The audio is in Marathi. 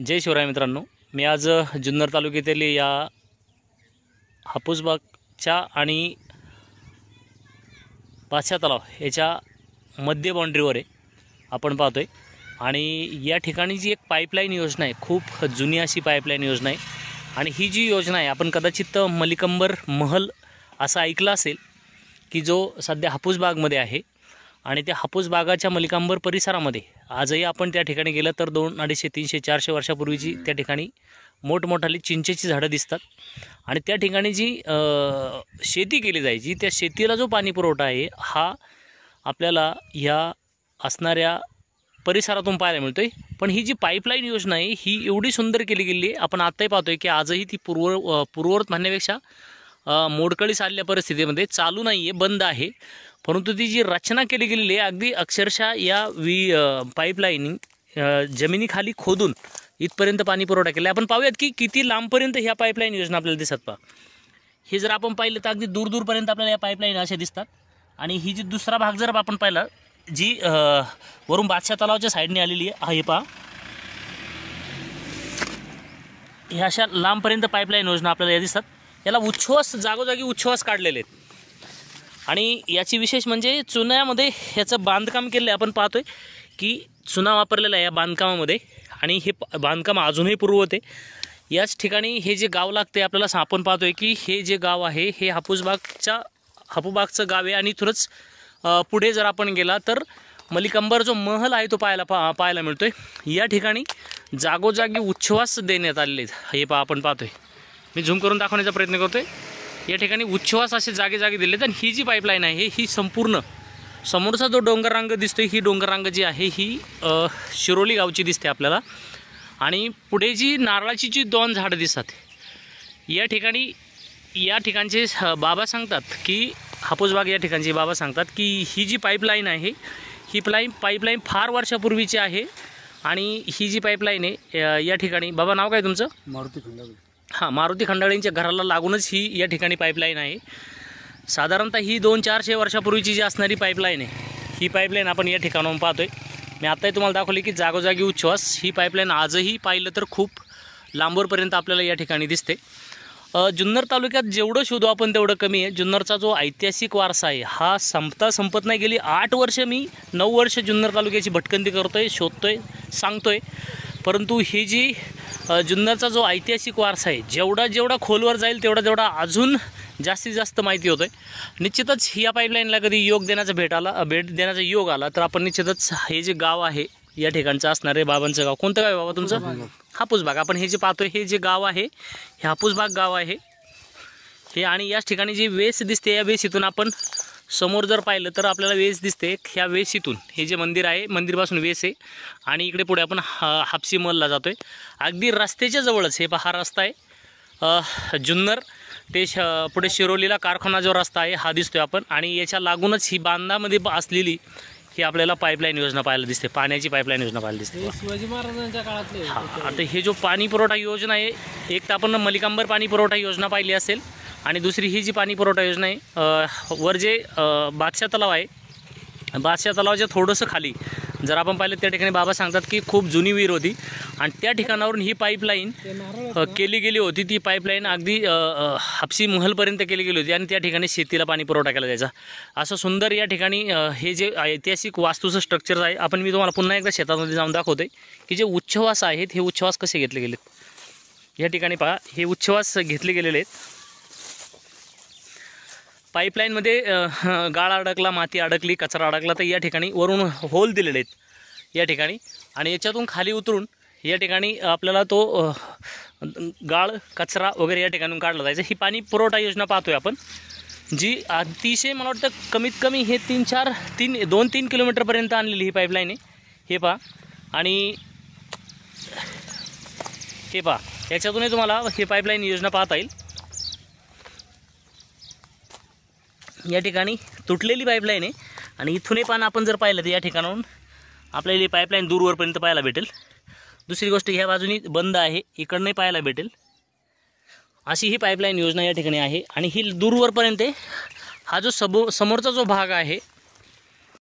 जय शिवराय मित्रांनो मी आज जुन्नर तालुक्यातील या हापूसबागच्या आणि पाचशा तलाव याच्या मध्य बाउंड्रीवर आहे आपण पाहतो आहे आणि या ठिकाणी जी एक पाईपलाईन योजना आहे खूप जुनी अशी पाईपलाईन योजना आहे आणि ही जी योजना आहे आपण कदाचित मलिकंबर महल असं ऐकलं असेल की जो सध्या हापूसबागमध्ये आहे आणि त्या हापूसबागाच्या मलिकांबर परिसरामध्ये आजही आपण त्या ठिकाणी गेलं तर दोन अडीचशे तीनशे चारशे वर्षापूर्वीची त्या ठिकाणी मोठमोठाली चिंचेची झाडं दिसतात आणि त्या ठिकाणी जी शेती केली जायची त्या शेतीला जो पाणी पुरवठा आहे हा आपल्याला ह्या असणाऱ्या परिसरातून पाहायला मिळतो आहे पण ही जी पाईपलाईन योजना आहे ही एवढी सुंदर केली गेली आहे आपण आत्ताही पाहतोय की आजही ती पूर्व पूर्ववत म्हणण्यापेक्षा मोडकळीस आलेल्या परिस्थितीमध्ये चालू नाही आहे बंद आहे परंतु ती जी रचना केली गेलेली आहे अगदी अक्षरशः या वी पाईपलाईनिंग जमिनीखाली खोदून इथपर्यंत पाणी पुरवठा केला आपण पाहूयात की किती लांबपर्यंत ह्या पाईपलाईन योजना आपल्याला दिसत पा हे जर आपण पाहिलं तर अगदी दूरदूरपर्यंत आपल्याला या पाईपलाईन अशा दिसतात आणि ही जी दुसरा भाग जर आपण पाहिला जी वरून बादशाह तलावाच्या साईडने आलेली आहे पहा ह्या अशा लांबपर्यंत पाईपलाईन योजना आपल्याला या दिसतात याला उच्छ्वास जागोजागी उच्छ्वास काढलेले आहेत आणि याची विशेष म्हणजे चुन्यामध्ये याचं बांधकाम केलेलं आपण पाहतोय की चुना वापरलेला आहे या बांधकामामध्ये आणि हे बांधकाम अजूनही होते याच ठिकाणी हे जे गाव लागते आपल्याला आपण पाहतोय की हे जे गाव आहे हे हापूसबागच्या हापूबागचं गाव आहे आणि थोडंच पुढे जर आपण गेला तर मलिकंबर जो महल आहे तो पाहायला पा पाहायला मिळतोय या ठिकाणी जागोजागी उच्छ्वास देण्यात आलेले आहेत हे पा आपण पाहतोय मी झूम करून दाखवण्याचा प्रयत्न करतो आहे या ठिकाणी उच्छवास असे जागे जागे दिले आणि ही जी पाईपलाईन आहे ही संपूर्ण समोरचा जो डोंगर रांग दिसतोय ही डोंगर जी आहे ही शिरोली गावची दिसते आपल्याला आणि पुढे जी नारळाची जी दोन झाडं दिसतात या ठिकाणी या ठिकाणचे बाबा सांगतात की हापूसबाग या ठिकाणचे बाबा सांगतात की ही जी पाईपलाईन आहे ही प्लाईन पाईपलाईन फार वर्षापूर्वीची आहे आणि ही जी पाईपलाईन आहे या ठिकाणी बाबा नाव काय तुमचं मारुती खंडागळे हां मारुती खंडाळींच्या घराला लागूनच ही या ठिकाणी पाईपलाईन आहे साधारणतः ही दोन चारशे वर्षापूर्वीची जी असणारी पाईपलाईन आहे ही पाईपलाईन आपण या ठिकाणाहून पाहतो आहे मी आत्ताही तुम्हाला दाखवली की जागोजागी उच्छ्वास ही पाईपलाईन आजही पाहिलं तर खूप लांबवरपर्यंत आपल्याला या ठिकाणी दिसते जुन्नर तालुक्यात जेवढं शोधू आपण तेवढं कमी आहे जुन्नरचा जो ऐतिहासिक वारसा आहे हा संपता संपत नाही गेली आठ वर्ष मी नऊ वर्ष जुन्नर तालुक्याची भटकंती करतो आहे शोधतो आहे सांगतो आहे परंतु ही जी जुन्नरचा जो ऐतिहासिक वारसा आहे जेवढा जेवढा खोलवर जाईल तेवढा तेवढा अजून जास्तीत जास्त माहिती होतं आहे निश्चितच या पाईपलाईनला कधी योग देण्याचा भेट आला भेट देण्याचा योग आला तर आपण निश्चितच हे जे गाव आहे या ठिकाणचं असणार आहे बाबांचं गाव कोणतं गाव आहे बाबा तुमचं हापूसबाग आपण हे जे पाहतोय हे जे गाव आहे हे हापूसबाग गाव आहे हे आणि याच ठिकाणी जी वेस दिसते या वेस इथून आपण समोर जर पाहिलं तर आपल्याला वेस दिसते ह्या वेस इथून हे जे मंदिर आहे मंदिरपासून वेस आहे आणि इकडे पुढे आपण हा हापसी मलला जातो आहे अगदी रस्त्याच्या जवळच हे हा रस्ता आहे जुन्नर ते श पुढे शिरोलीला कारखाना जो रस्ता आहे हा दिसतोय आपण आणि याच्या लागूनच ही बांधामध्ये असलेली ही आपल्याला पाईपलाईन योजना पाहायला दिसते पाण्याची पाईपलाईन योजना पाहायला दिसते शिवाजी महाराजांच्या काळातली आता हे जो पाणी पुरवठा योजना आहे एक तर आपण मलिकांबर पाणी पुरवठा योजना पाहिली असेल आणि दुसरी ही जी पाणी पुरवठा योजना आहे वर जे बादशाह तलाव आहे बादशाह तलावाच्या थोडंसं खाली जर आपण पाहिलं त्या ठिकाणी बाबा सांगतात की खूप जुनी विहीर होती आणि त्या ठिकाणावरून ही पाईपलाईन केली गेली होती ती पाईपलाईन अगदी हापसी महलपर्यंत केली गेली होती आणि त्या ठिकाणी शेतीला पाणी पुरवठा केला जायचा असं सुंदर या ठिकाणी हे जे ऐतिहासिक वास्तूचं स्ट्रक्चर आहे आपण मी तुम्हाला पुन्हा एकदा शेतामध्ये जाऊन दाखवतोय की जे उच्छवास आहेत हे उच्छवास कसे घेतले गेलेत या ठिकाणी पहा हे उच्छवास घेतले गेलेले आहेत पाईपलाईनमध्ये गाळ अडकला माती अडकली कचरा अडकला तर या ठिकाणी वरून होल दिलेले आहेत या ठिकाणी आणि याच्यातून खाली उतरून या ठिकाणी आपल्याला तो गाळ कचरा वगैरे या ठिकाणून काढला जायचं ही पाणी पुरवठा योजना पाहतोय आपण जी अतिशय मला वाटतं कमीत कमी हे तीन चार तीन दोन तीन किलोमीटरपर्यंत आणलेली ही पाईपलाईन आहे हे पहा आणि हे पहा याच्यातूनही तुम्हाला हे पाईपलाईन योजना पाहता येईल या ठिकाणी तुटलेली पाईपलाईन आहे आणि इथूनही पानं आपण जर पाहिलं तर या ठिकाणाहून आपल्याला पाईपलाईन दूरवरपर्यंत पाहायला भेटेल दुसरी गोष्ट ह्या बाजूनी बंद आहे इकडनंही पाहायला भेटेल अशी ही पाईपलाईन योजना या ठिकाणी आहे आणि ही दूरवरपर्यंत हा जो सबो समोरचा जो भाग आहे